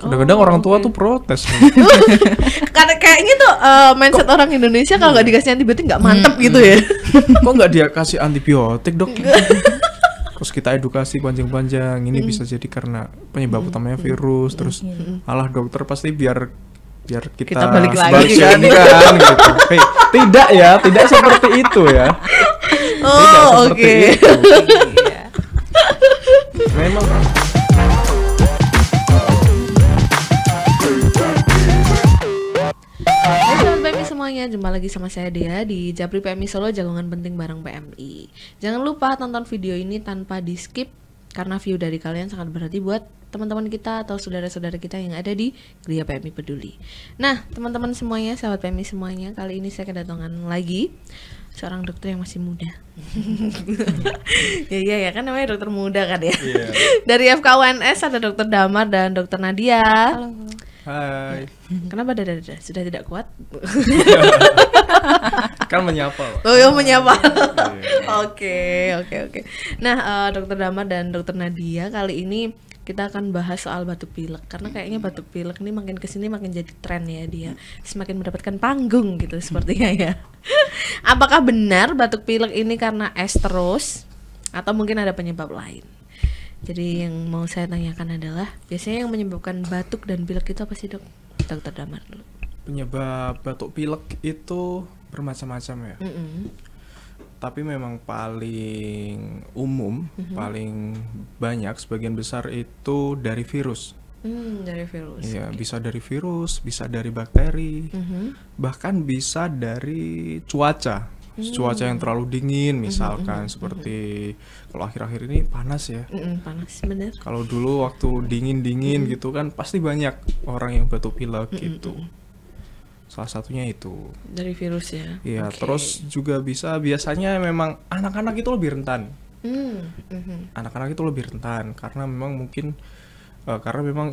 Kadang-kadang oh, orang tua tuh protes. Karena kayaknya tuh uh, mindset Kok, orang Indonesia kalau nggak iya. dikasih antibiotik nggak mantep hmm, gitu ya. Hmm, hmm. Kok nggak dia kasih antibiotik dok? terus kita edukasi panjang-panjang ini hmm. bisa jadi karena penyebab utamanya virus terus mm. alah dokter pasti biar biar kita, kita balik lagi kan? kan gitu. Hey, tidak ya tidak seperti itu ya oh oke okay. Iya. memang Hai semuanya, jumpa lagi sama saya Dea di Japri PMI Solo Jagongan Penting Bareng PMI. Jangan lupa tonton video ini tanpa di skip karena view dari kalian sangat berarti buat teman-teman kita atau saudara-saudara kita yang ada di Gria PMI Peduli. Nah, teman-teman semuanya, sahabat PMI semuanya, kali ini saya kedatangan lagi seorang dokter yang masih muda. ya iya ya kan namanya dokter muda kan ya. Yeah. Dari FKUNS ada dokter Damar dan dokter Nadia. Halo. Hai. Kenapa dada dada? Sudah tidak kuat? kan menyapa. Pak. Oh, yang menyapa. Iya. Oke, oke, oke. Nah, uh, Dokter Damar dan Dokter Nadia kali ini kita akan bahas soal batuk pilek karena kayaknya batuk pilek ini makin kesini makin jadi tren ya dia semakin mendapatkan panggung gitu sepertinya ya. Apakah benar batuk pilek ini karena es terus atau mungkin ada penyebab lain? Jadi yang mau saya tanyakan adalah biasanya yang menyebabkan batuk dan pilek itu apa sih dok? Dokter Damar dulu. Penyebab batuk pilek itu bermacam-macam ya. Mm -hmm. Tapi memang paling umum, mm -hmm. paling banyak sebagian besar itu dari virus. Hmm, dari virus. Ya, okay. bisa dari virus, bisa dari bakteri, mm -hmm. bahkan bisa dari cuaca hmm. cuaca yang terlalu dingin misalkan hmm, seperti kalau akhir-akhir ini panas ya hmm, panas bener kalau dulu waktu dingin-dingin hmm. gitu kan pasti banyak orang yang batuk pilek hmm, gitu salah satunya itu dari virus ya iya okay. terus juga bisa biasanya memang anak-anak itu lebih rentan hmm, mm-hmm. anak-anak hmm. itu lebih rentan karena memang mungkin uh, karena memang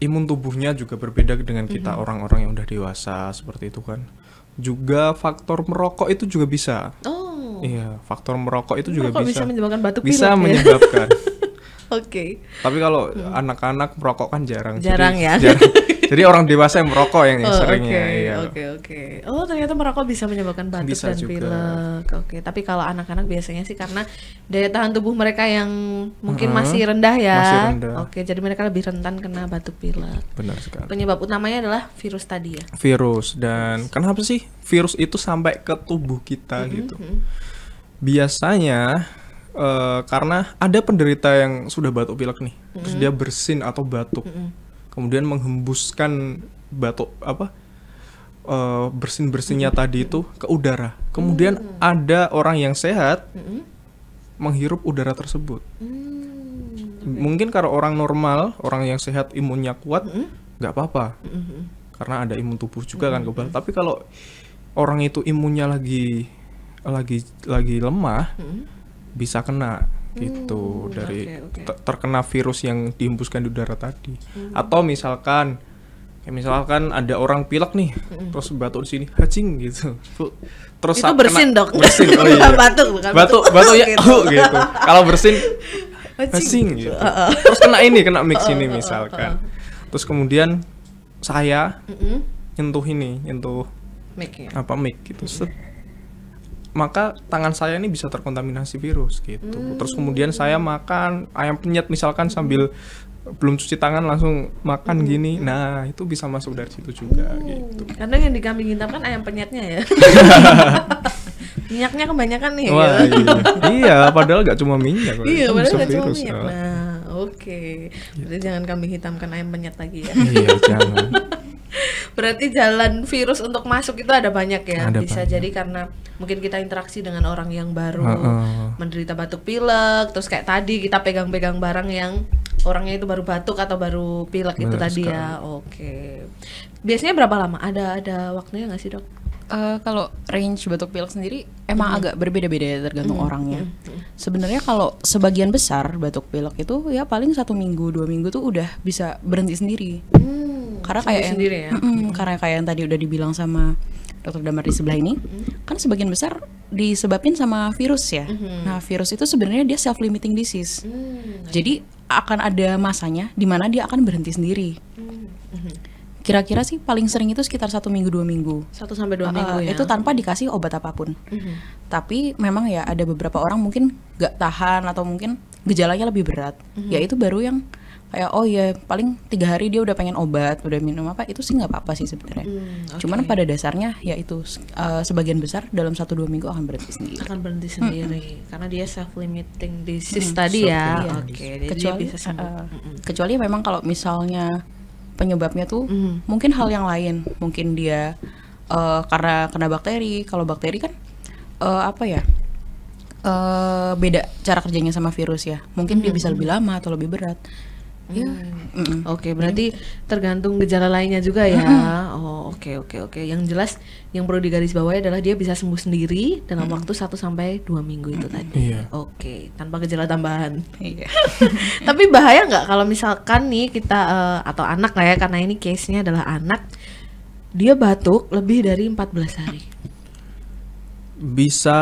imun tubuhnya juga berbeda dengan kita mm-hmm. orang-orang mm -hmm. yang udah dewasa seperti itu kan juga faktor merokok itu juga bisa. Oh. Iya, faktor merokok itu merokok juga bisa. bisa menyebabkan batuk pilek. Bisa ya? menyebabkan. Oke. Okay. Tapi kalau hmm. anak-anak merokok kan jarang. Jarang jadi, ya. Jarang. jadi orang dewasa yang merokok yang oh, seringnya. Oke, okay, ya. oke, okay, Okay. Oh ternyata merokok bisa menyebabkan batuk bisa dan pilek. Oke. Okay. Tapi kalau anak-anak biasanya sih karena daya tahan tubuh mereka yang mungkin hmm, masih rendah ya. Oke. Okay, jadi mereka lebih rentan kena batuk pilek. Benar sekali. Penyebab utamanya adalah virus tadi ya. Virus dan virus. kenapa sih virus itu sampai ke tubuh kita -hmm. gitu? Mm-hmm. Biasanya uh, karena ada penderita yang sudah batuk pilek nih, mm terus hmm. dia bersin atau batuk, mm-hmm. kemudian menghembuskan batuk apa uh, eh, bersin bersinnya mm-hmm. tadi itu ke udara, kemudian mm-hmm. ada orang yang sehat mm-hmm. menghirup udara tersebut. Mm-hmm. Mungkin kalau orang normal, orang yang sehat imunnya kuat, nggak mm-hmm. apa-apa, mm-hmm. karena ada imun tubuh juga mm-hmm. kan kebal. Tapi kalau orang itu imunnya lagi lagi lagi lemah, mm-hmm bisa kena hmm, gitu hmm, dari okay, okay. terkena virus yang dihembuskan di udara tadi hmm. atau misalkan ya misalkan ada orang pilek nih hmm. terus batuk di sini hacing gitu terus itu bersin kena, dok bersin oh iya batuk batuk batuk ya gitu, oh, gitu. kalau bersin hacing gitu uh -uh. terus kena ini kena mix uh ini uh-uh, misalkan terus kemudian saya nyentuh ini nyentuh mic apa mic gitu -uh maka tangan saya ini bisa terkontaminasi virus gitu. Hmm. Terus kemudian saya makan ayam penyet misalkan sambil belum cuci tangan langsung makan hmm. gini. Nah, itu bisa masuk dari situ juga hmm. gitu. Karena yang di kambing hitam kan ayam penyetnya ya. Minyaknya kebanyakan nih. Wah, ya. iya. iya, padahal gak cuma minyak. Iya, kan. padahal gak cuma minyak. Nah, oke. Okay. Gitu. Jadi jangan kambing hitamkan ayam penyet lagi ya. iya, jangan. Berarti jalan virus untuk masuk itu ada banyak ya. Ada Bisa banyak. jadi karena mungkin kita interaksi dengan orang yang baru, uh, uh. menderita batuk pilek, terus kayak tadi kita pegang-pegang barang yang orangnya itu baru batuk atau baru pilek Benar itu tadi ya. sekali. ya. Oke. Biasanya berapa lama? Ada ada waktunya nggak sih, Dok? Eh, kalau range batuk pilek sendiri emang agak berbeda-beda ya, tergantung orangnya. mm Sebenarnya kalau sebagian besar batuk pilek itu ya paling satu minggu dua minggu tuh udah bisa berhenti sendiri. Mm, karena kayak yang, sendiri ya. Karena kayak yang tadi udah dibilang sama dokter Damar di sebelah ini, kan sebagian besar disebabin sama virus ya. Nah virus itu sebenarnya dia self limiting disease. Hmm, Jadi akan ada masanya di mana dia akan berhenti sendiri. mm kira-kira sih paling sering itu sekitar satu minggu dua minggu satu sampai dua uh, minggu ya itu tanpa dikasih obat apapun mm-hmm. tapi memang ya ada beberapa orang mungkin gak tahan atau mungkin gejalanya lebih berat mm-hmm. ya itu baru yang kayak oh ya paling tiga hari dia udah pengen obat udah minum apa itu sih nggak apa-apa sih sebenarnya mm, okay. cuman pada dasarnya ya itu uh, sebagian besar dalam satu dua minggu akan berhenti sendiri akan berhenti sendiri mm -hmm. karena dia self limiting disease mm -hmm. tadi so, ya oke okay, kecuali dia bisa uh, kecuali memang kalau misalnya penyebabnya tuh mm. mungkin hal yang lain mungkin dia uh, karena kena bakteri kalau bakteri kan uh, apa ya uh, beda cara kerjanya sama virus ya mungkin mm dia hmm. bisa lebih lama atau lebih berat Ya. Oke, okay, berarti tergantung gejala lainnya juga ya. Oh, oke okay, oke okay, oke. Okay. Yang jelas yang perlu digarisbawahi adalah dia bisa sembuh sendiri dalam waktu 1 sampai 2 minggu itu tadi. Iya. Oke, okay, tanpa gejala tambahan. Iya. Tapi bahaya nggak kalau misalkan nih kita eh, atau anak lah ya karena ini case-nya adalah anak dia batuk lebih dari 14 hari. Bisa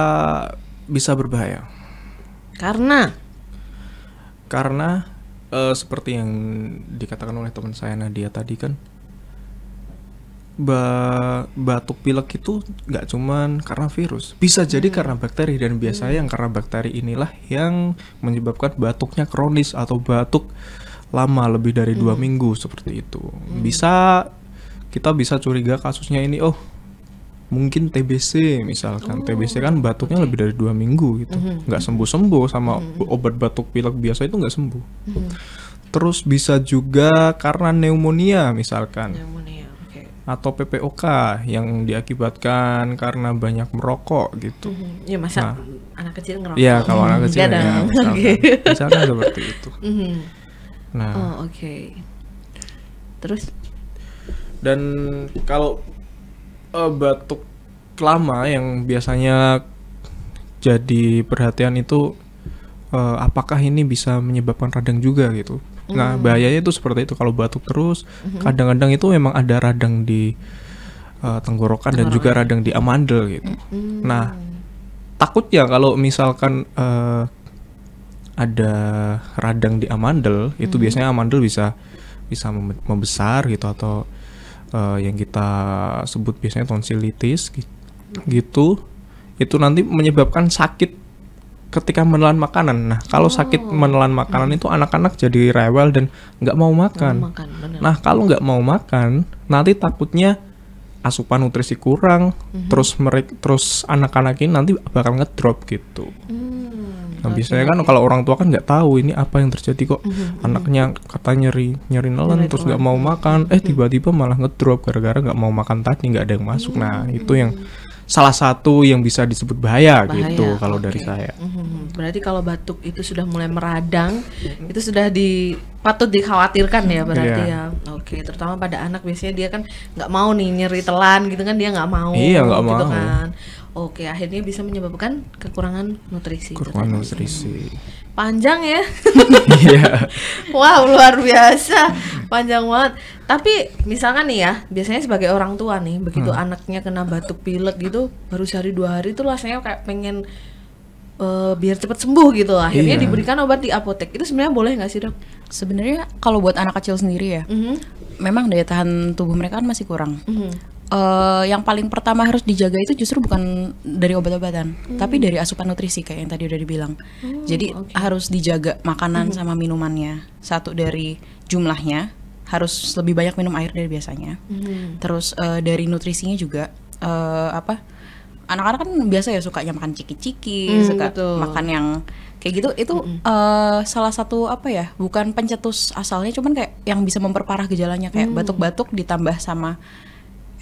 bisa berbahaya. Karena karena uh, seperti yang dikatakan oleh teman saya Nadia tadi kan ba batuk pilek itu nggak cuman karena virus bisa jadi hmm. karena bakteri dan biasanya hmm. yang karena bakteri inilah yang menyebabkan batuknya kronis atau batuk lama lebih dari dua hmm. minggu seperti itu hmm. bisa kita bisa curiga kasusnya ini oh mungkin TBC misalkan oh. TBC kan batuknya lebih dari dua minggu gitu mm-hmm. nggak sembuh sembuh sama mm-hmm. obat batuk pilek biasa itu nggak sembuh mm-hmm. terus bisa juga karena pneumonia misalkan pneumonia, okay. atau PPOK yang diakibatkan karena banyak merokok gitu mm-hmm. ya masa nah, anak kecil ngerokok ya kalau anak kecil ya misalkan, misalkan seperti itu mm-hmm. nah oh, oke okay. terus dan kalau uh, batuk lama yang biasanya jadi perhatian itu uh, apakah ini bisa menyebabkan radang juga gitu. Mm. Nah, hmm. bahayanya itu seperti itu kalau batuk terus, hmm. kadang-kadang mm -hmm. itu memang ada radang di uh, tenggorokan, dan juga radang di amandel gitu. Mm -hmm. Nah, takutnya kalau misalkan uh, ada radang di amandel, itu mm -hmm. biasanya amandel bisa bisa membesar gitu atau uh, yang kita sebut biasanya tonsilitis gitu itu nanti menyebabkan sakit ketika menelan makanan. Nah, kalau oh. sakit menelan iya. makanan hmm. itu anak-anak jadi rewel dan nggak mau makan. Mau makan nah, kalau nggak mau makan, nanti takutnya asupan nutrisi kurang, mm -hmm. terus mereka terus anak-anak ini nanti bakal ngedrop gitu. Hmm Nah okay, biasanya kan kalau orang tua kan nggak tahu ini apa yang terjadi kok mm-hmm, anaknya kata nyeri nyeri nelen nyeri terus nggak mau makan, eh iya. tiba-tiba malah ngedrop gara-gara nggak mau makan tadi nggak ada yang masuk. Mm-hmm, nah mhm, itu yang mhm. salah satu yang bisa disebut bahaya, bahaya. gitu kalau okay. dari saya. Mm-hmm. Berarti kalau batuk itu sudah mulai meradang, itu sudah di patut dikhawatirkan ya berarti yeah. ya. Oke, okay. terutama pada anak biasanya dia kan nggak mau nih nyeri telan gitu kan dia nggak mau. Iya nggak gitu mau. Kan. Oke, akhirnya bisa menyebabkan kekurangan nutrisi. Kekurangan nutrisi. Panjang ya. Iya. wow, luar biasa. Panjang banget. Tapi misalkan nih ya, biasanya sebagai orang tua nih, begitu hmm. anaknya kena batuk pilek gitu, baru sehari dua hari tuh rasanya kayak pengen uh, biar cepat sembuh gitu. Akhirnya yeah. diberikan obat di apotek. Itu sebenarnya boleh nggak sih dok? Sebenarnya kalau buat anak kecil sendiri ya, mm -hmm. memang daya tahan tubuh mereka kan masih kurang. Mm -hmm uh, yang paling pertama harus dijaga itu justru bukan dari obat-obatan, hmm. tapi dari asupan nutrisi kayak yang tadi udah dibilang. Hmm, Jadi okay. harus dijaga makanan hmm. sama minumannya. Satu dari jumlahnya harus lebih banyak minum air dari biasanya. Hmm. Terus uh, dari nutrisinya juga uh, apa? Anak-anak kan biasa ya sukanya makan ciki-ciki, hmm, suka betul. makan yang kayak gitu itu mm -hmm. uh, salah satu apa ya bukan pencetus asalnya cuman kayak yang bisa memperparah gejalanya kayak hmm. batuk-batuk mm. ditambah sama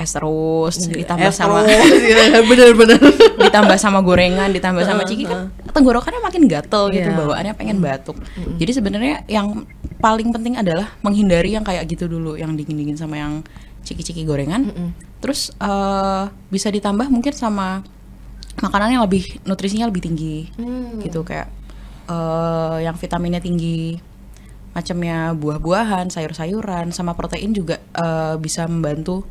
es terus iya, ditambah es sama bener-bener iya, iya, ditambah sama gorengan ditambah sama ciki kan tenggorokannya makin gatel gitu yeah. bawaannya pengen batuk mm-hmm. jadi sebenarnya yang paling penting adalah menghindari yang kayak gitu dulu yang dingin-dingin sama yang ciki-ciki gorengan mm-hmm. terus uh, bisa ditambah mungkin sama makanan yang lebih nutrisinya lebih tinggi mm. gitu kayak uh, yang vitaminnya tinggi macamnya buah-buahan sayur-sayuran sama protein juga uh, bisa membantu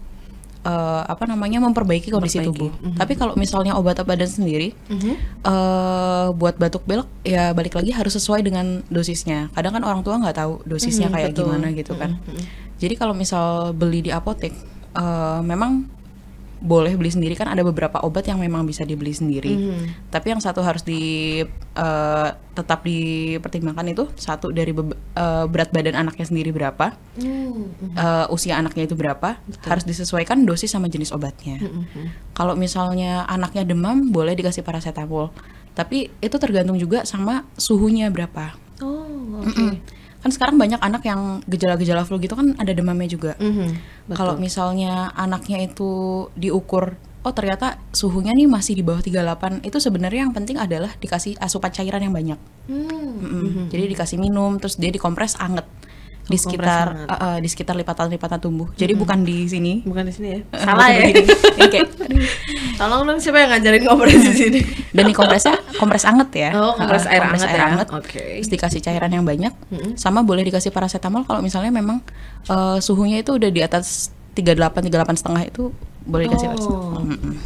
uh, apa namanya memperbaiki kondisi memperbaiki. tubuh. Mm -hmm. Tapi kalau misalnya obat badan sendiri mm -hmm. uh, buat batuk pilek ya balik lagi harus sesuai dengan dosisnya. Kadang kan orang tua nggak tahu dosisnya mm -hmm, kayak betul. gimana gitu kan. Mm -hmm. Jadi kalau misal beli di apotek uh, memang boleh beli sendiri kan ada beberapa obat yang memang bisa dibeli sendiri. Mm -hmm. Tapi yang satu harus di uh, tetap dipertimbangkan itu satu dari uh, berat badan anaknya sendiri berapa, mm -hmm. uh, usia anaknya itu berapa, Betul. harus disesuaikan dosis sama jenis obatnya. Mm -hmm. Kalau misalnya anaknya demam boleh dikasih paracetamol, tapi itu tergantung juga sama suhunya berapa. Oh, Okay kan sekarang banyak anak yang gejala-gejala flu gitu kan ada demamnya juga. Mm-hmm, Kalau misalnya anaknya itu diukur, oh ternyata suhunya nih masih di bawah 38, itu sebenarnya yang penting adalah dikasih asupan cairan yang banyak. Mm-hmm. Mm-hmm. Jadi dikasih minum, terus dia dikompres anget di sekitar uh, di sekitar lipatan-lipatan tumbuh. Jadi bukan di sini. Bukan di sini ya. Eh, Salah ya. Tolong dong siapa yang ngajarin kompres di sini. Dan di kompresnya kompres anget ya. Oh, kompres air kompres anget. Air Ya? Oke. Okay. dikasih cairan yang banyak. Hmm. Sama boleh dikasih paracetamol kalau misalnya memang uh, suhunya itu udah di atas 38 38 setengah itu boleh dikasih oh, paracetamol.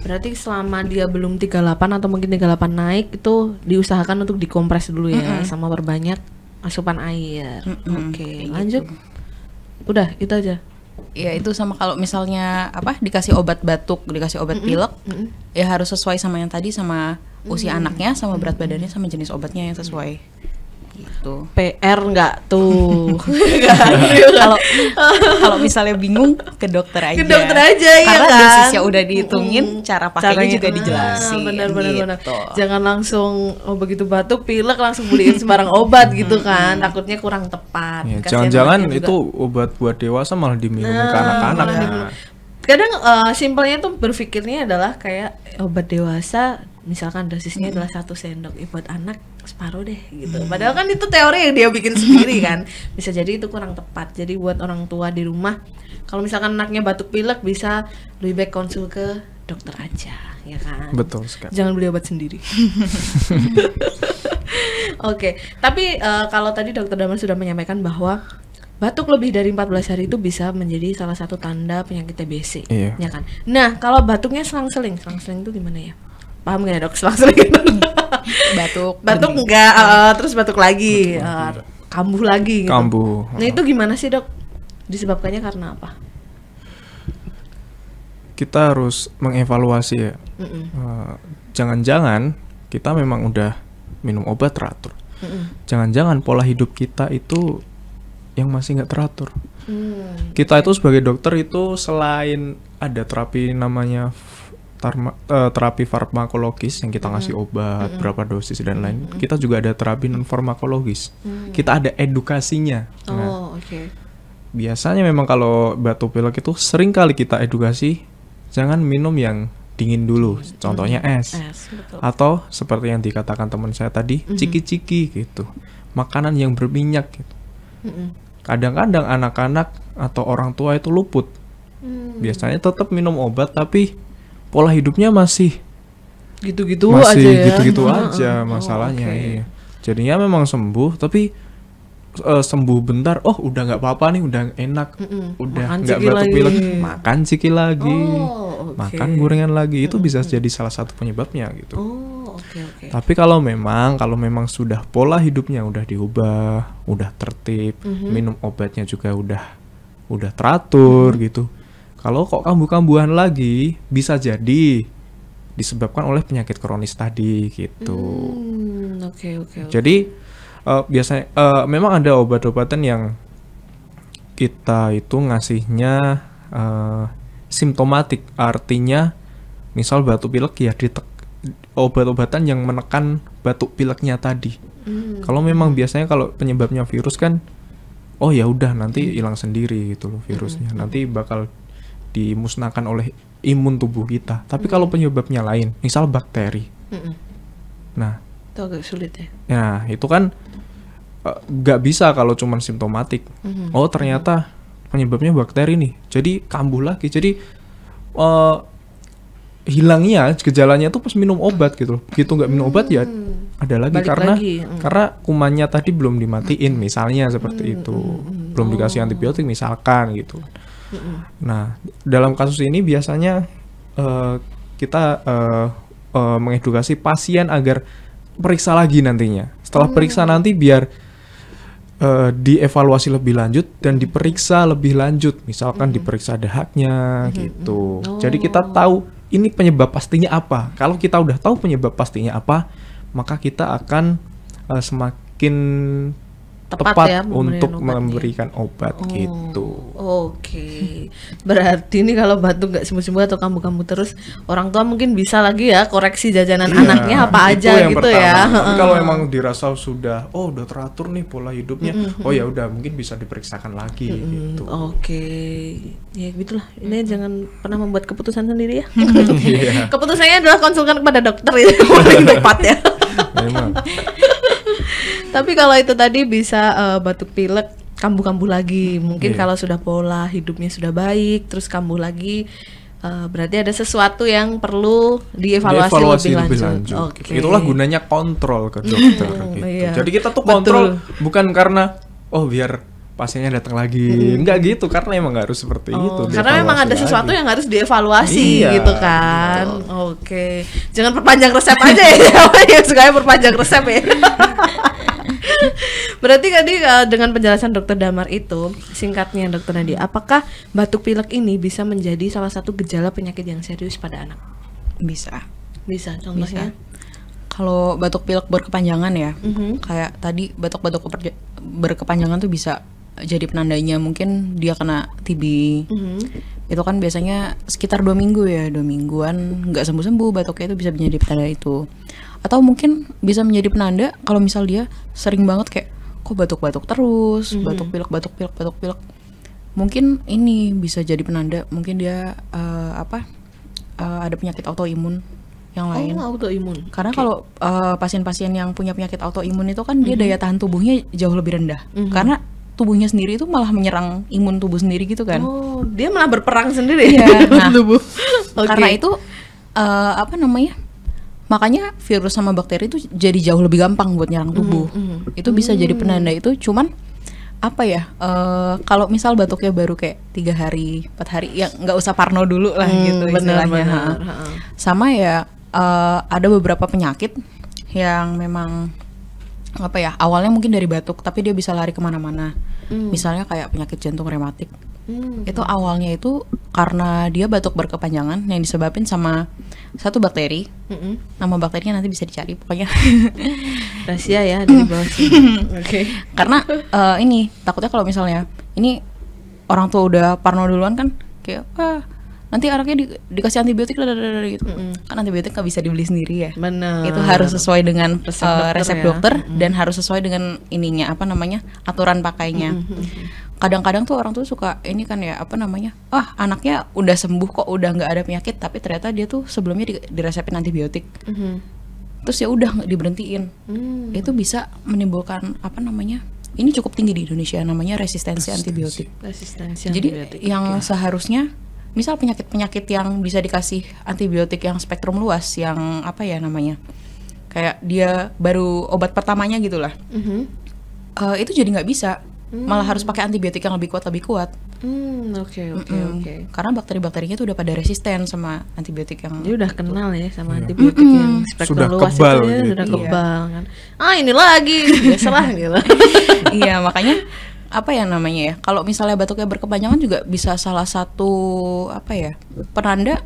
Berarti selama dia belum 38 atau mungkin 38 naik itu diusahakan untuk dikompres dulu ya mm sama berbanyak asupan air. Mm -mm, Oke, okay, gitu. lanjut. Gitu. Udah, itu aja. Ya itu sama kalau misalnya apa dikasih obat batuk, dikasih obat mm -mm, pilek, mm -mm. ya harus sesuai sama yang tadi sama usia mm -mm. anaknya, sama berat badannya, sama jenis obatnya yang sesuai. Mm -mm gitu. PR nggak tuh? Kalau kalau misalnya bingung ke dokter aja. Ke dokter aja iya Karena ya kan. Karena dosisnya udah dihitungin, hmm, cara pakainya caranya, juga dijelasin. benar benar gitu. benar. Jangan langsung oh begitu batuk pilek langsung beliin sembarang obat gitu kan. Takutnya kurang tepat. Ya, jangan-jangan itu obat buat dewasa malah diminum nah, ke anak-anak. Kadang uh, simpelnya tuh berpikirnya adalah kayak obat dewasa misalkan dosisnya adalah satu sendok ya buat anak separuh deh gitu padahal kan itu teori yang dia bikin sendiri kan bisa jadi itu kurang tepat jadi buat orang tua di rumah kalau misalkan anaknya batuk pilek bisa lebih baik konsul ke dokter aja ya kan betul sekali jangan beli obat sendiri oke okay. tapi uh, kalau tadi dokter Daman sudah menyampaikan bahwa batuk lebih dari 14 hari itu bisa menjadi salah satu tanda penyakit TBC, iya. ya kan? Nah, kalau batuknya selang-seling, selang-seling itu gimana ya? paham gak ya dok langsung gitu batuk batuk enggak uh, terus batuk lagi, Uh, kambuh lagi gitu. kambuh nah itu gimana sih dok disebabkannya karena apa kita harus mengevaluasi ya mm -mm. Uh, jangan-jangan kita memang udah minum obat teratur jangan jangan-jangan pola hidup kita itu yang masih nggak teratur mm. kita itu sebagai dokter itu selain ada terapi namanya Eh, terapi farmakologis yang kita ngasih obat, mm-hmm. berapa dosis dan lain. Mm-hmm. Kita juga ada terapi non farmakologis. Mm-hmm. Kita ada edukasinya. Oh, nah, oke. Okay. Biasanya memang kalau batuk pilek itu sering kali kita edukasi, jangan minum yang dingin dulu. Dingin. Contohnya es. es Atau seperti yang dikatakan teman saya tadi, mm-hmm. ciki-ciki gitu. Makanan yang berminyak gitu. Mm-hmm. Kadang-kadang anak-anak atau orang tua itu luput. Mm. Biasanya tetap minum obat tapi pola hidupnya masih gitu-gitu aja ya. gitu-gitu oh, iya. ya. aja masalahnya oh, okay. iya. jadinya memang sembuh tapi uh, sembuh bentar oh udah nggak apa-apa nih udah enak mm -mm. udah nggak batuk pilek makan ciki lagi oh, okay. makan gorengan lagi itu mm -mm. bisa jadi salah satu penyebabnya gitu oh, okay, okay. tapi kalau memang kalau memang sudah pola hidupnya udah diubah udah tertib mm -hmm. minum obatnya juga udah udah teratur mm -hmm. gitu kalau kok kambuh-kambuhan lagi, bisa jadi disebabkan oleh penyakit kronis tadi gitu. Hmm, okay, Okay, Jadi uh, biasanya uh, memang ada obat-obatan yang kita itu ngasihnya uh, simptomatik, artinya misal batu pilek ya ditek obat-obatan yang menekan batuk pileknya tadi. Hmm. Kalau memang biasanya kalau penyebabnya virus kan oh ya udah nanti hilang sendiri gitu loh virusnya. Hmm. Nanti bakal dimusnahkan oleh imun tubuh kita. Tapi mm kalau penyebabnya lain, misal bakteri. Mm -mm. Nah, itu agak sulit ya. Nah, itu kan e, nggak uh, bisa kalau cuman simptomatik. Mm -hmm. Oh, ternyata penyebabnya bakteri nih. Jadi kambuh lagi. Jadi uh, e, hilangnya gejalanya tuh pas minum obat gitu Gitu Begitu nggak minum obat ya ada lagi Balik karena lagi. Mm. karena kumannya tadi belum dimatiin misalnya seperti hmm. itu. Belum dikasih oh. antibiotik misalkan gitu. Nah, dalam kasus ini biasanya uh, kita uh, uh, mengedukasi pasien agar periksa lagi nantinya. Setelah hmm. periksa nanti biar uh, dievaluasi lebih lanjut dan diperiksa lebih lanjut. Misalkan diperiksa dahaknya hmm. gitu. Oh. Jadi kita tahu ini penyebab pastinya apa. Kalau kita udah tahu penyebab pastinya apa, maka kita akan uh, semakin tepat, tepat ya, untuk ya. memberikan obat oh, gitu. Oke, okay. berarti ini kalau batuk nggak sembuh-sembuh atau kamu-kamu terus orang tua mungkin bisa lagi ya koreksi jajanan iya, anaknya apa aja gitu ya. pertama. ya. Tapi kalau emang dirasa sudah, oh udah teratur nih pola hidupnya, mm -hmm. oh ya udah mungkin bisa diperiksakan lagi mm -hmm. gitu. Oke, okay. ya gitulah. Ini jangan pernah membuat keputusan sendiri ya. Iya. Keputusannya adalah konsulkan kepada dokter itu paling tepat ya. Memang. Tapi kalau itu tadi bisa uh, batuk pilek, kambuh-kambuh lagi. Mungkin yeah. kalau sudah pola hidupnya sudah baik, terus kambuh lagi uh, berarti ada sesuatu yang perlu dievaluasi, dievaluasi lebih, lebih lanjut. lanjut. Okay. Itulah gunanya kontrol ke dokter gitu. Iya. Jadi kita tuh kontrol Betul. bukan karena oh biar pasiennya datang lagi nggak gitu karena emang harus seperti oh, itu karena memang ada sesuatu lagi. yang harus dievaluasi iya, gitu kan gitu. oke jangan perpanjang resep aja ya yang sukanya perpanjang resep ya Berarti tadi eh, dengan penjelasan dokter Damar itu, singkatnya dokter Nadi apakah batuk pilek ini bisa menjadi salah satu gejala penyakit yang serius pada anak? Bisa. Bisa, contohnya? Bisa. Kalau batuk pilek berkepanjangan ya, mm -hmm. kayak tadi batuk-batuk berkepanjangan tuh bisa jadi penandanya mungkin dia kena TB. Mm -hmm. Itu kan biasanya sekitar dua minggu ya, dua mingguan nggak sembuh-sembuh batuknya itu bisa menjadi penanda itu atau mungkin bisa menjadi penanda kalau misal dia sering banget kayak kok batuk-batuk terus, mm -hmm. batuk pilek, batuk pilek, batuk pilek. Mungkin ini bisa jadi penanda, mungkin dia uh, apa uh, ada penyakit autoimun yang oh, lain. Oh, autoimun. Karena okay. kalau uh, pasien-pasien yang punya penyakit autoimun itu kan mm -hmm. dia mhm. daya tahan tubuhnya jauh lebih rendah. Mm -hmm. Karena tubuhnya sendiri itu malah menyerang imun tubuh sendiri gitu kan. Oh, dia malah berperang sendiri ya. nah, tubuh. okay. Karena itu uh, apa namanya? makanya virus sama bakteri itu jadi jauh lebih gampang buat nyerang tubuh. Mm -hmm. Itu bisa mm -hmm. jadi penanda itu, cuman apa ya? Uh, kalau misal batuknya baru kayak tiga hari, empat hari, ya nggak usah parno dulu lah mm, gitu bener, istilahnya. Ha. Sama ya uh, ada beberapa penyakit yang memang apa ya awalnya mungkin dari batuk, tapi dia bisa lari kemana-mana mm. misalnya kayak penyakit jantung rematik mm. itu awalnya itu karena dia batuk berkepanjangan yang disebabkan sama satu bakteri mm -hmm. nama bakterinya nanti bisa dicari pokoknya rahasia ya dari bawah sini oke okay. karena uh, ini takutnya kalau misalnya ini orang tua udah parno duluan kan kayak ah nanti anaknya di, dikasih antibiotik lah gitu mm-hmm. kan antibiotik nggak bisa dibeli sendiri ya Bener. itu harus sesuai dengan resep uh, dokter, resep ya. dokter mm-hmm. dan harus sesuai dengan ininya apa namanya aturan pakainya mm-hmm kadang-kadang tuh orang tuh suka ini kan ya apa namanya ah anaknya udah sembuh kok udah nggak ada penyakit tapi ternyata dia tuh sebelumnya di, diresepin antibiotik mm-hmm. terus ya udah diberhentiin mm. itu bisa menimbulkan apa namanya ini cukup tinggi di Indonesia namanya resistensi, resistensi. antibiotik jadi antibiotik, yang ya. seharusnya misal penyakit-penyakit yang bisa dikasih antibiotik yang spektrum luas yang apa ya namanya kayak dia baru obat pertamanya gitulah mm -hmm. uh, itu jadi nggak bisa mm. malah harus pakai antibiotik yang lebih kuat lebih kuat mm, oke oke oke karena bakteri-bakterinya tuh udah pada resisten sama antibiotik yang dia udah kenal ya sama yeah. antibiotik mm -hmm. yang spektrum sudah luas kebal itu ya, gitu. sudah iya. kebal iya. kan ah ini lagi biasalah gitu iya makanya apa ya namanya ya kalau misalnya batuknya berkepanjangan juga bisa salah satu apa ya penanda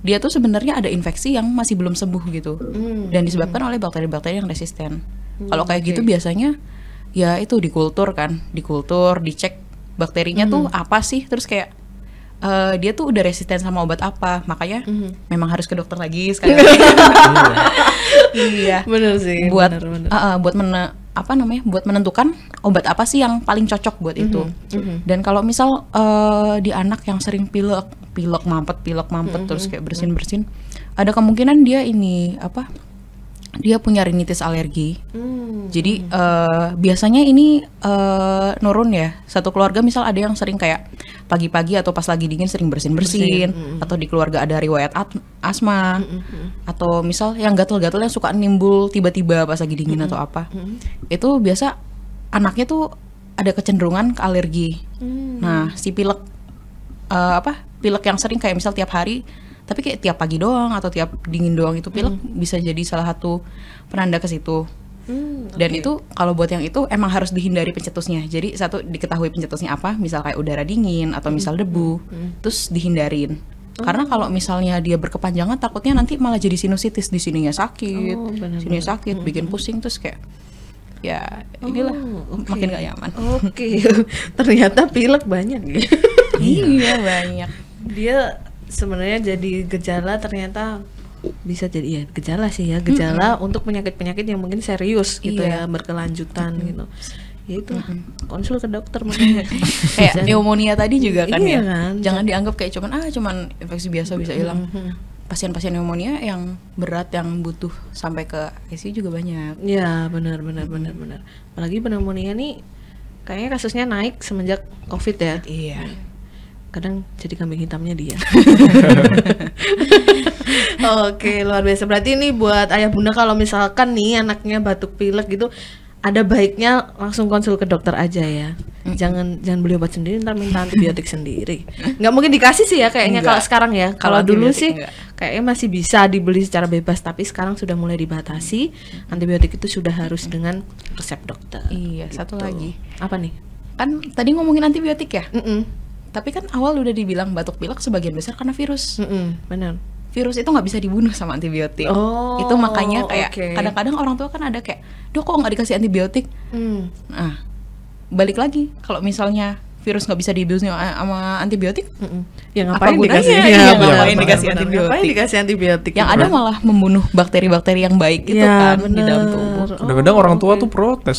dia tuh sebenarnya ada infeksi yang masih belum sembuh gitu hmm. dan disebabkan hmm. oleh bakteri-bakteri yang resisten hmm. kalau kayak okay. gitu biasanya ya itu dikultur kan dikultur dicek bakterinya hmm. tuh apa sih terus kayak uh, dia tuh udah resisten sama obat apa makanya mm -hmm. memang harus ke dokter lagi lagi iya. iya bener sih buat bener, bener. Uh, uh, buat mena apa namanya buat menentukan obat apa sih yang paling cocok buat mm -hmm. itu. Mm -hmm. Dan kalau misal uh, di anak yang sering pilek, pilek mampet, pilek mampet mm -hmm. terus mhm, kayak mhm. bersin bersin, ada kemungkinan dia ini apa dia punya rinitis alergi. Hmm. Jadi Uh, biasanya ini uh, nurun ya. Satu keluarga misal ada yang sering kayak pagi-pagi atau pas lagi dingin sering bersin-bersin hmm. atau di keluarga ada riwayat asma hmm, hmm, hmm. atau misal yang gatel-gatel yang suka nimbul tiba-tiba pas lagi dingin hmm. atau apa. Hmm. hmm. Itu biasa anaknya tuh ada kecenderungan ke alergi. Hmm. Nah, si pilek uh, apa? Pilek yang sering kayak misal tiap hari tapi kayak tiap pagi doang atau tiap dingin doang itu pilek hmm. bisa jadi salah satu penanda ke situ Hmm, Dan itu kalau buat yang itu emang harus dihindari pencetusnya. Jadi satu diketahui pencetusnya apa, misal kayak udara dingin atau misal hmm, debu, hmm. Hmm. terus dihindarin. Hmm. Karena kalau misalnya dia berkepanjangan takutnya nanti malah jadi sinusitis di sininya sakit, oh, sininya sakit, hmm. bikin hmm. pusing terus kayak ya inilah oh, okay. makin gak nyaman. Oke, okay. ternyata pilek banyak gitu. iya banyak. Dia sebenarnya jadi gejala ternyata bisa jadi ya gejala sih ya gejala mm -hmm. untuk penyakit-penyakit yang mungkin serius gitu iya. ya berkelanjutan mm -hmm. gitu ya itu mm -hmm. konsul ke dokter mungkin kayak pneumonia tadi juga kan iya, ya kan? jangan dianggap kayak cuman ah cuman infeksi biasa bisa hilang pasien-pasien pneumonia yang berat yang butuh sampai ke ICU juga banyak ya benar benar mm -hmm. benar benar apalagi pneumonia nih kayaknya kasusnya naik semenjak covid ya iya kadang jadi kambing hitamnya dia. Oke, luar biasa. Berarti ini buat ayah bunda kalau misalkan nih anaknya batuk pilek gitu, ada baiknya langsung konsul ke dokter aja ya. Mm. Jangan jangan beli obat sendiri, ntar minta antibiotik sendiri. Nggak mungkin dikasih sih ya kayaknya kalau sekarang ya. Kalau dulu sih enggak. kayaknya masih bisa dibeli secara bebas, tapi sekarang sudah mulai dibatasi. Antibiotik itu sudah harus dengan resep dokter. Iya, gitu. satu lagi. Apa nih? Kan tadi ngomongin antibiotik ya. Mm -mm tapi kan awal udah dibilang batuk pilek sebagian besar karena virus. Mm -hmm, benar. Virus itu nggak bisa dibunuh sama antibiotik. Oh, itu makanya kayak kadang-kadang okay. orang tua kan ada kayak, duh kok nggak dikasih antibiotik? Mm. Nah, balik lagi kalau misalnya virus nggak bisa dibius sama antibiotik mm -mm. ya ngapain iya, iya, apa dikasih ya, ya, ngapain ya, dikasih bener, antibiotik ngapain dikasih antibiotik yang ada malah membunuh bakteri-bakteri yang baik itu ya, kan bener. di dalam tubuh oh, kadang-kadang oh, orang tua okay. tuh protes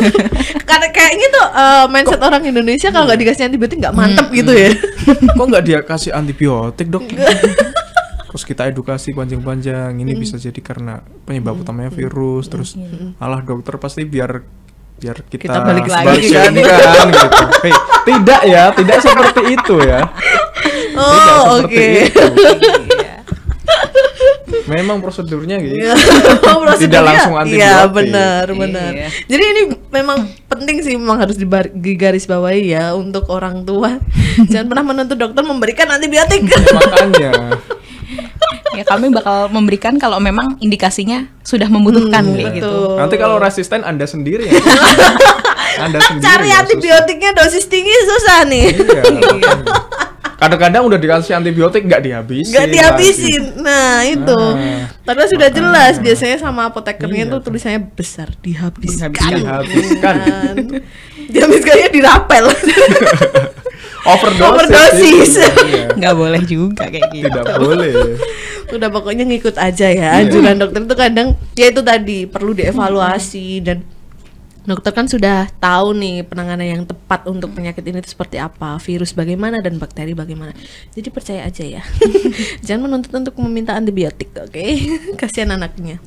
karena kayaknya tuh uh, mindset kok, orang Indonesia kalau nggak iya. dikasih antibiotik nggak mantep hmm, gitu ya kok nggak dia kasih antibiotik dok terus kita edukasi panjang-panjang ini mm. bisa jadi karena penyebab mm. utamanya virus mm. terus mm. alah dokter pasti biar biar kita, kita balik lagi kan gitu. Hey, tidak ya, tidak seperti itu ya. Oh, oke. okay. Iya. Memang prosedurnya gitu. oh, prosedurnya, tidak langsung anti Ya benar, benar. Iya. Jadi ini memang penting sih memang harus digaris bawahi ya untuk orang tua. Jangan pernah menuntut dokter memberikan antibiotik. Makanya. ya kami bakal memberikan kalau memang indikasinya sudah membutuhkan hmm, iya. gitu. Nanti kalau resisten Anda sendiri ya. anda sendiri Cari ya, antibiotiknya susah. dosis tinggi susah nih. Iya. Kadang-kadang udah dikasih antibiotik nggak dihabisin. Nggak dihabisin. Lagi. Nah, itu. Karena ah, sudah makanya. jelas biasanya sama apotekernya iya. tulisannya besar dihabiskan. Dihabiskan. dihabiskannya dirapel. Overdosis. Overdosis. Enggak iya. boleh juga kayak gitu. Tidak boleh. Udah pokoknya ngikut aja ya. Anjuran yeah. dokter itu kadang ya itu tadi perlu dievaluasi dan dokter kan sudah tahu nih penanganan yang tepat untuk penyakit ini itu seperti apa, virus bagaimana dan bakteri bagaimana. Jadi percaya aja ya. Jangan menuntut untuk meminta antibiotik, oke? Okay? Kasihan anaknya.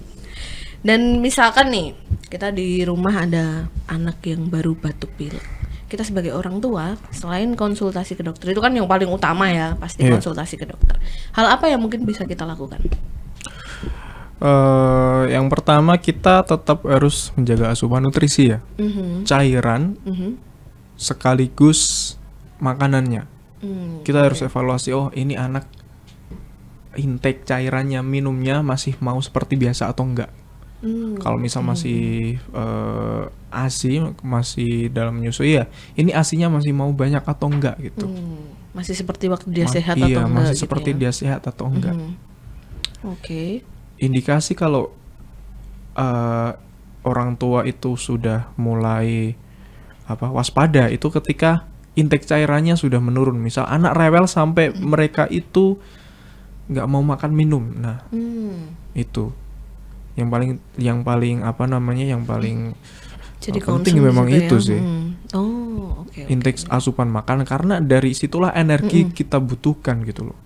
Dan misalkan nih, kita di rumah ada anak yang baru batuk pilek kita sebagai orang tua selain konsultasi ke dokter itu kan yang paling utama ya pasti yeah. konsultasi ke dokter hal apa yang mungkin bisa kita lakukan uh, yang pertama kita tetap harus menjaga asupan nutrisi ya mm-hmm. cairan mm-hmm. sekaligus makanannya mm, kita harus evaluasi oh ini anak intake cairannya minumnya masih mau seperti biasa atau enggak Hmm. Kalau misal hmm, masih hmm. uh, eh, ASI masih dalam menyusui ya, ini ASINYA masih mau banyak atau enggak gitu. Hmm. Masih seperti waktu dia Ma sehat iya, atau enggak. masih gitu seperti ya? dia sehat atau enggak. Hmm. Oke. Okay. Indikasi kalau uh, orang tua itu sudah mulai apa waspada itu ketika intake cairannya sudah menurun. Misal anak rewel sampai hmm. mereka itu nggak mau makan minum. Nah, hmm. itu yang paling yang paling apa namanya yang paling Jadi eh, penting memang itu ya. sih hmm. oh okay, okay, indeks asupan makan karena dari situlah energi mm -mm. kita butuhkan gitu loh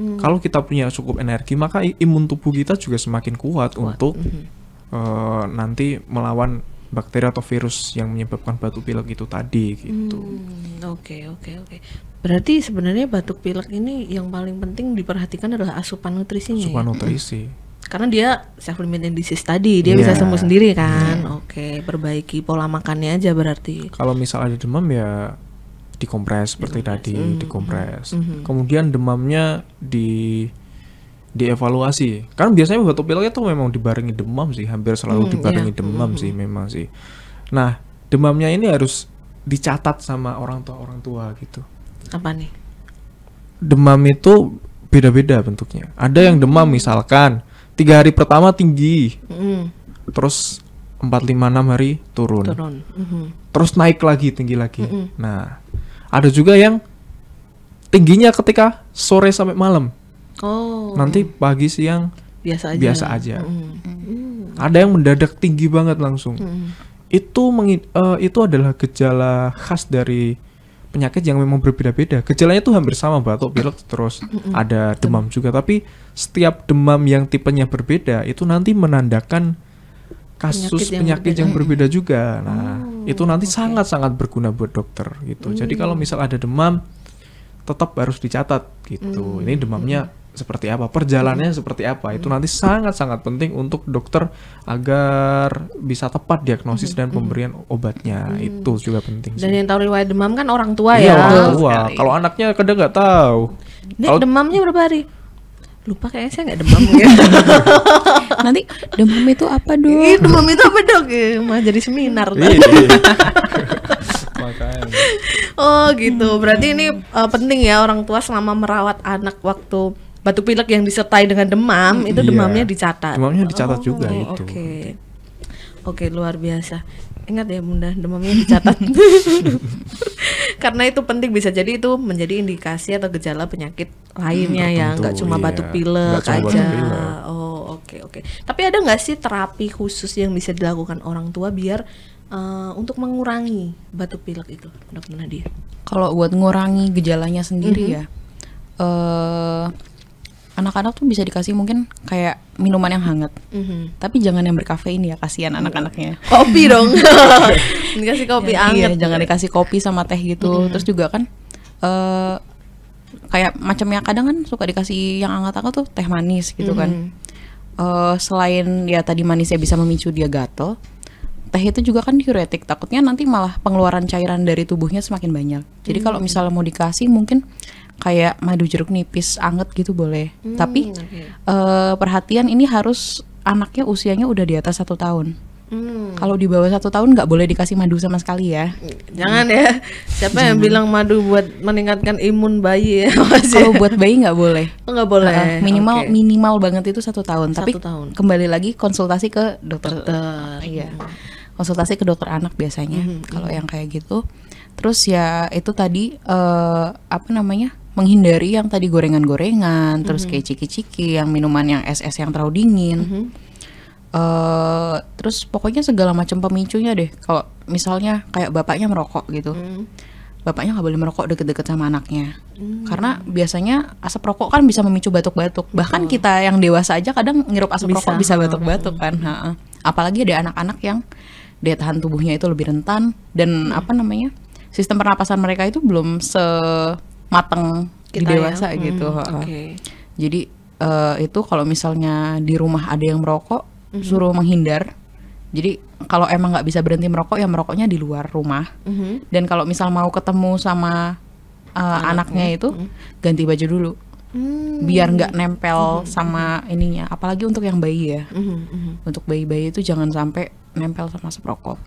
mm. kalau kita punya cukup energi maka imun tubuh kita juga semakin kuat, kuat. untuk mm -hmm. uh, nanti melawan bakteri atau virus yang menyebabkan batuk pilek itu tadi gitu hmm, oke oke oke Berarti sebenarnya batuk pilek ini yang paling penting diperhatikan adalah asupan nutrisinya. Ya? Asupan ya? nutrisi karena dia self limiting disease tadi dia yeah. bisa sembuh sendiri kan yeah. oke perbaiki pola makannya aja berarti kalau misal ada demam ya dikompres seperti dikompres. tadi mm. dikompres mm -hmm. kemudian demamnya di dievaluasi kan biasanya batuk pilek itu memang dibarengi demam sih hampir selalu mm, dibarengi yeah. demam mm. sih hmm. memang sih nah demamnya ini harus dicatat sama orang tua orang tua gitu apa nih demam itu beda-beda bentuknya ada yang demam hmm. misalkan tiga hari pertama tinggi mm. terus empat lima enam hari turun, turun. Mm -hmm. terus naik lagi tinggi lagi mm -hmm. nah ada juga yang tingginya ketika sore sampai malam oh nanti pagi siang biasa aja biasa aja mm -hmm. ada yang mendadak tinggi banget langsung mm -hmm. itu mengi uh, eh, itu adalah gejala khas dari penyakit yang memang berbeda-beda. Gejalanya tuh hampir sama, batuk, pilek, terus ada demam juga. Tapi setiap demam yang tipenya berbeda itu nanti menandakan kasus penyakit yang, berbeda. yang berbeda juga. Nah, oh, itu nanti sangat-sangat okay. berguna buat dokter gitu. Hmm. Jadi kalau mm. misal ada demam tetap harus dicatat gitu. Hmm. Ini demamnya seperti apa, perjalanannya hmm. seperti apa. Itu hmm. nanti sangat-sangat penting untuk dokter agar bisa tepat diagnosis hmm. dan pemberian obatnya. Itu juga penting. Sih. Dan yang tahu riwayat demam kan orang tua iya, ya. Orang tua. Kalau anaknya kada nggak tahu. Dek, Kalo... demamnya berapa hari? lupa kayaknya saya nggak demam ya. Nanti demam itu apa dong? Ih, demam itu apa dong? mah jadi seminar. Iya. Oh gitu. Berarti ini uh, penting ya orang tua selama merawat anak waktu batuk pilek yang disertai dengan demam itu iya. demamnya dicatat. Demamnya dicatat oh, juga okay. itu. Oke. Oke, luar biasa. Ingat ya Bunda, demamnya dicatat. Karena itu penting bisa jadi itu menjadi indikasi atau gejala penyakit lainnya hmm, ya, nggak cuma iya. batuk pilek aja. Oh, oke okay, oke. Okay. Tapi ada nggak sih terapi khusus yang bisa dilakukan orang tua biar uh, untuk mengurangi batuk pilek itu, dokter Nadia? Kalau buat mengurangi gejalanya sendiri mm -hmm. ya. Uh, anak-anak tuh bisa dikasih mungkin kayak minuman yang hangat mm-hmm. tapi jangan yang berkafein ya kasihan anak-anaknya kopi dong dikasih kopi ya, hangat iya, jangan dikasih kopi sama teh gitu mm-hmm. terus juga kan uh, kayak macamnya kadang kan suka dikasih yang anget-anget tuh teh manis gitu mm-hmm. kan uh, selain ya tadi manisnya bisa memicu dia gatel teh itu juga kan diuretik takutnya nanti malah pengeluaran cairan dari tubuhnya semakin banyak jadi mm-hmm. kalau mhm. misalnya mau dikasih mungkin kayak madu jeruk nipis anget gitu boleh hmm, tapi okay. uh, eh, perhatian ini harus anaknya usianya udah di atas satu tahun Hmm. Kalau di bawah satu tahun nggak boleh dikasih madu sama sekali ya. Jangan ya. Siapa Jangan. yang bilang madu buat meningkatkan imun bayi ya? ya? Kalau buat bayi nggak boleh. Oh, nggak boleh. Uh, minimal okay. minimal banget itu satu tahun. Satu Tapi tahun. kembali lagi konsultasi ke dokter. dokter. Eh, iya. Ya? Konsultasi ke dokter anak biasanya. Hmm. hmm kalau hmm. yang kayak gitu. Terus ya itu tadi uh, apa namanya? menghindari yang tadi gorengan-gorengan, mm -hmm. terus mm-hmm. kayak ciki-ciki, yang minuman yang es-es yang terlalu dingin. Mm -hmm. Uh, terus pokoknya segala macam pemicunya deh. Kalau misalnya kayak bapaknya merokok gitu, mm. bapaknya nggak boleh merokok deket-deket sama anaknya, mm. karena biasanya asap rokok kan bisa memicu batuk-batuk. Bahkan oh. kita yang dewasa aja kadang ngirup asap bisa. rokok bisa batuk-batuk kan. Ha-ha. Apalagi ada anak-anak yang daya tahan tubuhnya itu lebih rentan dan mm. apa namanya sistem pernapasan mereka itu belum se mateng di ya? dewasa ya? gitu hmm, okay. jadi uh, itu kalau misalnya di rumah ada yang merokok mm -hmm. suruh menghindar jadi kalau emang nggak bisa berhenti merokok ya merokoknya di luar rumah mm -hmm. dan kalau misal mau ketemu sama uh, anaknya. anaknya itu mm -hmm. ganti baju dulu Hmm. biar nggak nempel hmm. sama ininya apalagi untuk yang bayi ya mm Hmm. untuk bayi-bayi itu jangan sampai nempel sama seprokok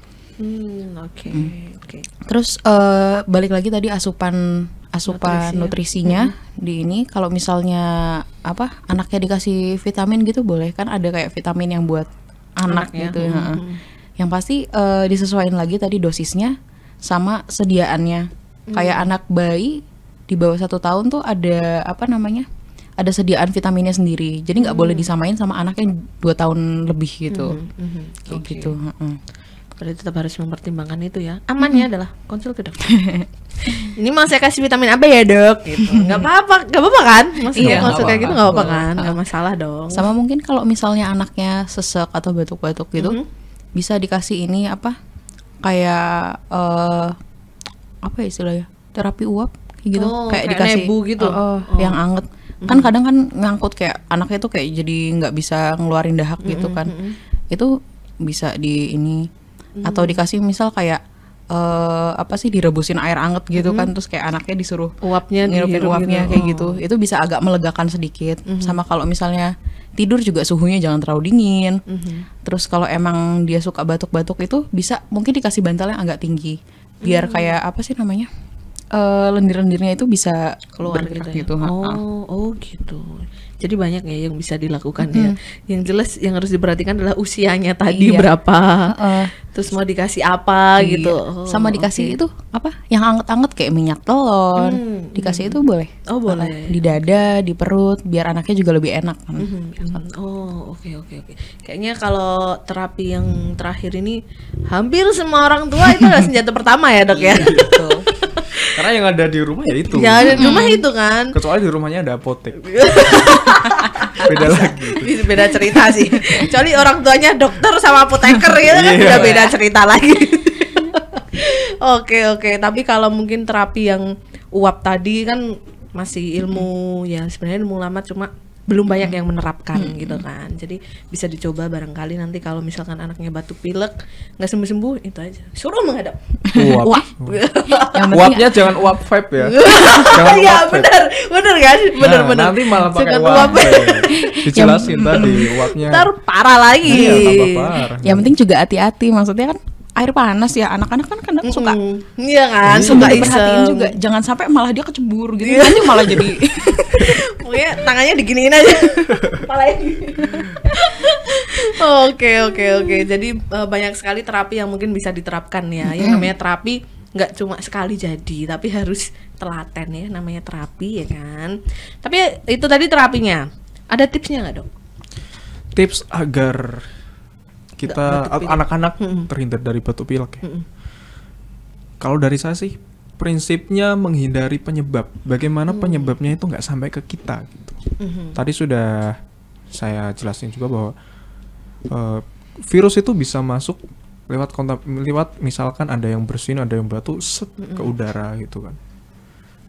hmm, oke hmm, oke okay. Mm. okay. terus uh, balik lagi tadi asupan asupan Nutrisi. Ya. nutrisinya ya. di ini kalau misalnya apa anaknya dikasih vitamin gitu boleh kan ada kayak vitamin yang buat anak anaknya. gitu ya. Yang pasti uh, disesuaikan lagi tadi dosisnya sama sediaannya. hmm. Kayak anak bayi di bawah satu tahun tuh ada apa namanya? Ada sediaan vitaminnya sendiri. Jadi nggak hmm. boleh mm. disamain sama anak yang dua tahun lebih gitu. hmm. -hmm. Kayak okay. gitu. -hmm berarti tetap harus mempertimbangkan itu ya aman ya adalah konsul ke dokter ini mau saya kasih vitamin apa ya dok gitu nggak apa-apa nggak apa-apa kan maksudnya iya, konsul kayak gitu nggak apa-apa kan nggak masalah dong sama mungkin kalau misalnya anaknya sesek atau batuk-batuk gitu mm -hmm. bisa dikasih ini apa kayak uh, apa ya istilahnya terapi uap gitu oh, kayak, kayak dikasih nebu gitu uh, oh. yang anget kan mm-hmm. kan kadang kan ngangkut kayak anaknya tuh kayak jadi nggak bisa ngeluarin dahak gitu mm-hmm. gitu kan mm-hmm. itu bisa di ini hmm. atau dikasih misal kayak uh, apa sih direbusin air anget gitu kan, hmm. kan terus kayak anaknya disuruh uapnya ngirupin gitu. uapnya gitu. kayak oh. gitu itu bisa agak melegakan sedikit hmm. sama kalau misalnya tidur juga suhunya jangan terlalu dingin hmm. terus kalau emang dia suka batuk-batuk itu bisa mungkin dikasih bantal yang agak tinggi biar hmm. kayak apa sih namanya uh, lendir-lendirnya itu bisa keluar gitu. Ya? gitu. Oh, oh gitu. Jadi banyak ya yang bisa dilakukan hmm. ya. Yang jelas yang harus diperhatikan adalah usianya tadi iya. berapa. Uh, uh. Terus mau dikasih apa iya. gitu. Oh, Sama dikasih okay. itu apa? Yang anget-anget kayak minyak telon. Hmm. Dikasih hmm. itu boleh. Oh, boleh. di dada, di perut biar anaknya juga lebih enak kan. Hmm. hmm. Oh, oke okay, oke okay, oke. Okay. Kayaknya kalau terapi yang terakhir ini hampir semua orang tua itu adalah senjata pertama ya, Dok ya. Iya, betul. Karena yang ada di rumah ya itu. Ya ada di rumah hmm. itu kan. Kecuali di rumahnya ada apotek. beda lagi. Beda cerita sih. Kecuali orang tuanya dokter sama apoteker ya kan yeah. udah beda cerita lagi. Oke oke, tapi kalau mungkin terapi yang uap tadi kan masih ilmu -hmm. ya sebenarnya ilmu lama cuma belum banyak yang menerapkan hmm. gitu hmm. kan jadi bisa dicoba barangkali nanti kalau misalkan anaknya batuk pilek nggak sembuh sembuh itu aja suruh menghadap uap, uap. uapnya ya. jangan uap vape ya jangan ya benar benar kan benar benar nanti malah pakai jangan uap, uap dijelasin tadi uapnya ntar parah lagi iya, parah. yang penting juga hati-hati maksudnya kan air panas ya anak-anak kan kadang -hmm. suka iya kan suka diperhatiin juga jangan sampai malah dia kecebur gitu yeah. nanti malah jadi pokoknya tangannya diginiin aja kepalanya oke oke oke jadi uh, banyak sekali terapi yang mungkin bisa diterapkan ya yang namanya terapi nggak cuma sekali jadi tapi harus telaten ya namanya terapi ya kan tapi itu tadi terapinya ada tipsnya nggak dok tips agar kita anak-anak terhindar dari batuk pilek ya. Kalau dari saya sih prinsipnya menghindari penyebab. Bagaimana hmm. penyebabnya itu nggak sampai ke kita gitu. Hmm. Tadi sudah saya jelasin juga bahwa uh, virus itu bisa masuk lewat kontak lewat misalkan ada yang bersin, ada yang batuk set hmm. ke udara gitu kan.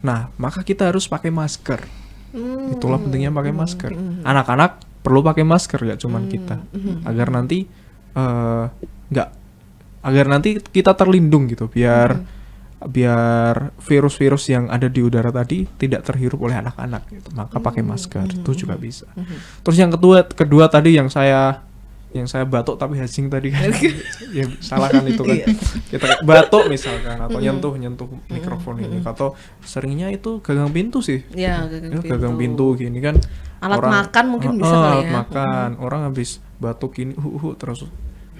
Nah, maka kita harus pakai masker. Mm. Itulah pentingnya pakai masker. Mm-hmm. Anak-anak perlu pakai masker ya cuman kita mm-hmm. agar nanti Eh, nggak uh, agar nanti kita terlindung gitu biar hmm. biar virus-virus yang ada di udara tadi tidak terhirup oleh anak-anak gitu maka pakai hmm. masker itu hmm. juga bisa terus yang kedua kedua tadi yang saya yang saya batuk tapi hasing tadi kan ya salah itu kan iya. kita batuk misalkan atau nyentuh nyentuh mikrofon ini atau seringnya itu gagang pintu sih iya, ya gagang, ya, pintu. gagang pintu gini kan alat orang, makan mungkin uh, bisa uh, alat ya. makan hmm. orang habis batuk ini uh, uh, terus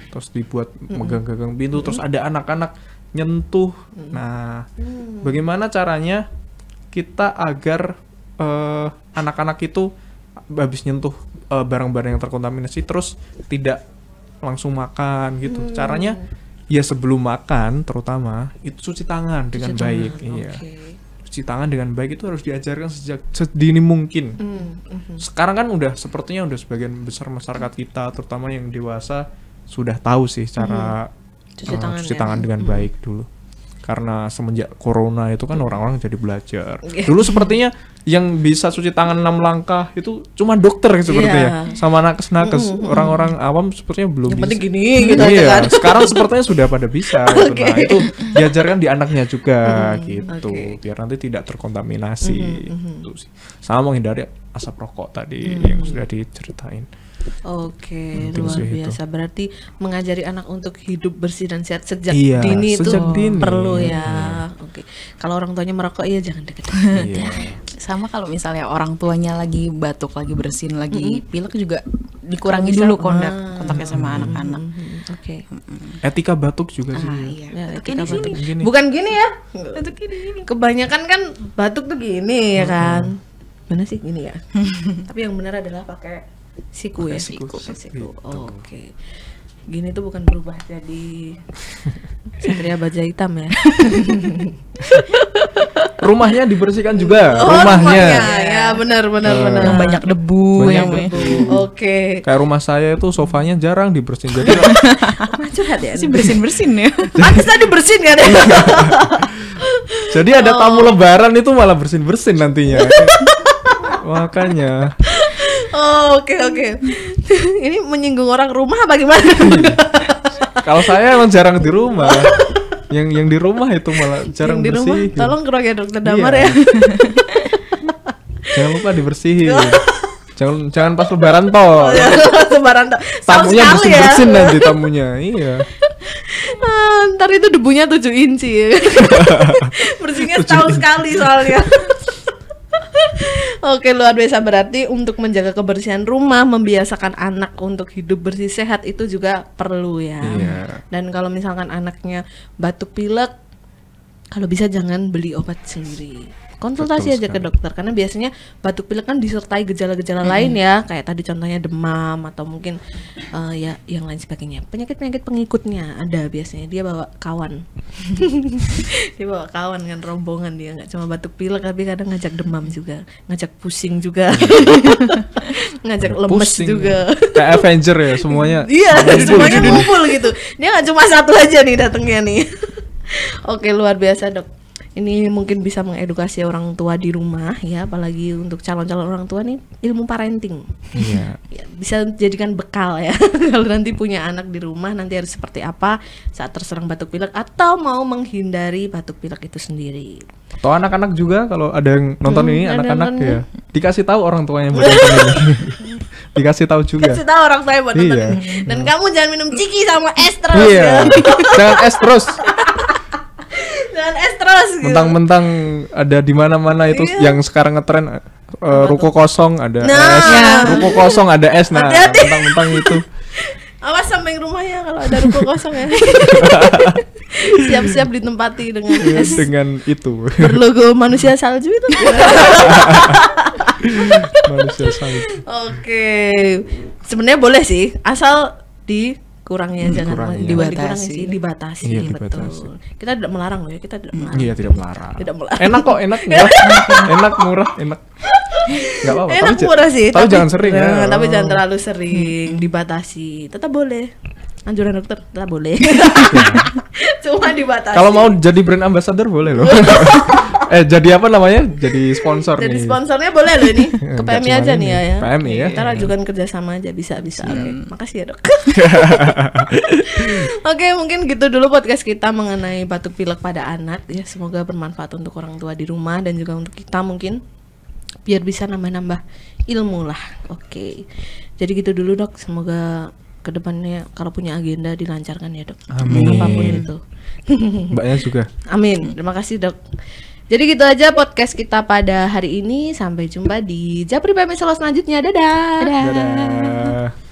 terus dibuat hmm. megang-gagang pintu hmm. terus ada anak-anak nyentuh hmm. nah hmm. bagaimana caranya kita agar eh, anak-anak uh, itu habis nyentuh barang-barang uh, yang terkontaminasi terus tidak langsung makan gitu hmm. caranya ya sebelum makan terutama itu cuci tangan cuci dengan tangan. baik okay. iya cuci tangan dengan baik itu harus diajarkan sejak sedini mungkin. Mm -hmm. Mhm. Sekarang kan udah sepertinya udah sebagian besar masyarakat kita, terutama yang dewasa, sudah tahu sih cara mm. cuci, uh, tangan, cuci ya? tangan dengan mm. baik dulu. Karena semenjak corona itu kan orang-orang jadi belajar. Iya. Dulu sepertinya yang bisa cuci tangan enam langkah itu cuma dokter sepertinya yeah. sama nakes nakes mm-hmm. orang-orang awam sepertinya belum yang bisa. penting gini gitu iya. kan sekarang sepertinya sudah pada bisa okay. gitu. nah itu diajarkan di anaknya juga mm gitu okay. biar nanti tidak terkontaminasi mm-hmm. gitu sih sama menghindari asap rokok tadi mm-hmm. yang sudah diceritain Oke, luar biasa. Berarti mengajari anak untuk hidup bersih dan sehat sejak iya, dini sejak itu dini. perlu ya. Hmm. Oke. Kalau orang tuanya merokok ya jangan deket. iya. Sama kalau misalnya orang tuanya lagi batuk, lagi bersin, lagi hmm pilek juga dikurangi bisa, dulu kontak ah, kontaknya sama mm anak-anak. Oke. Okay. Etika batuk juga ah, Iya. Ya, etika batuk. Gini. Bukan gini ya. Batuk gini, gini. Kebanyakan kan batuk tuh gini ya kan. Mana sih gini ya? Tapi yang benar adalah pakai siku ya siku, siku. Oh, gitu. oke gini tuh bukan berubah jadi Satria Baja Hitam ya rumahnya dibersihkan juga oh, rumahnya. rumahnya ya, ya benar benar uh, benar yang banyak debu banyak yang debu oke kayak rumah saya itu sofanya jarang dibersihin jadi macet ya sih bersin bersin ya tadi bersin kan ya jadi ada oh. tamu lebaran itu malah bersin bersin nantinya makanya Oh, oke oke. Ini menyinggung orang rumah bagaimana? Kalau saya emang jarang di rumah. yang yang di rumah itu malah jarang yang di bersih. Rumah, tolong kerok ya dokter iya. Damar iya. ya. jangan lupa dibersihin. jangan jangan pas lebaran toh. lebaran toh. Tamunya bersih bersin ya. nanti tamunya. Iya. Ah, ntar itu debunya 7 inci. Bersihnya setahun sekali soalnya. Oke luar biasa berarti untuk menjaga kebersihan rumah, membiasakan anak untuk hidup bersih sehat itu juga perlu ya. Yeah. Dan kalau misalkan anaknya batuk pilek, kalau bisa jangan beli obat sendiri konsultasi Betul aja sekali. ke dokter karena biasanya batuk pilek kan disertai gejala-gejala hmm. lain ya kayak tadi contohnya demam atau mungkin uh, ya yang lain sebagainya penyakit-penyakit pengikutnya ada biasanya dia bawa kawan dia bawa kawan kan rombongan dia nggak cuma batuk pilek tapi kadang ngajak demam juga ngajak pusing juga ngajak lemes pusing juga ya. kayak Avenger ya semuanya iya semuanya kumpul gitu. gitu dia nggak cuma satu aja nih datangnya nih Oke, luar biasa, Dok ini mungkin bisa mengedukasi orang tua di rumah ya apalagi untuk calon-calon orang tua nih ilmu parenting yeah. Ya, bisa jadikan bekal ya kalau nanti punya anak di rumah nanti harus seperti apa saat terserang batuk pilek atau mau menghindari batuk pilek itu sendiri atau anak-anak juga kalau ada yang nonton hmm, ini anak-anak ya dikasih tahu orang tuanya yang buat dikasih tahu juga Dikasih tahu orang tuanya buat iya. nonton dan kamu jangan minum ciki sama es terus iya. Ya. jangan es terus jangan estros gitu. Mentang-mentang ada di mana-mana itu iya. yang sekarang ngetren uh, ruko kosong ada nah. es, ya. ruko kosong ada es. Nah, mentang-mentang itu. Awas samping rumahnya kalau ada ruko kosong ya. Siap-siap ditempati dengan es. Iya, dengan itu. Berlogo manusia salju itu. manusia salju. Oke. Okay. Sebenarnya boleh sih, asal di dikurangnya hmm, jangan dibatasi sih dibatasi iya, betul kita tidak melarang loh ya kita tidak melarang iya tidak melarang tidak melarang enak kok enak murah enak murah enak Gak apa-apa. Enak murah sih. Tapi, tapi jangan sering ya. Nah, tapi jangan oh. terlalu sering hmm. dibatasi. Tetap boleh. Anjuran dokter tetap boleh. Iya. Cuma dibatasi. Kalau mau jadi brand ambassador boleh loh. eh jadi apa namanya? Jadi sponsor jadi nih. sponsornya boleh loh ini. Ke PMI aja nih ya. ya. PMI ya. Kita ajukan kerjasama aja bisa bisa. Oke, okay. Hmm. makasih ya dok. Oke, okay, mungkin gitu dulu podcast kita mengenai batuk pilek pada anak. Ya semoga bermanfaat untuk orang tua di rumah dan juga untuk kita mungkin biar bisa nambah-nambah ilmu lah. Oke. Okay. Jadi gitu dulu dok. Semoga kedepannya kalau punya agenda dilancarkan ya dok. Amin. Apapun itu. Mbaknya juga. Amin. Terima kasih dok. Jadi gitu aja podcast kita pada hari ini. Sampai jumpa di Japri Pemisola selanjutnya. Dadah. Dadah. Dadah.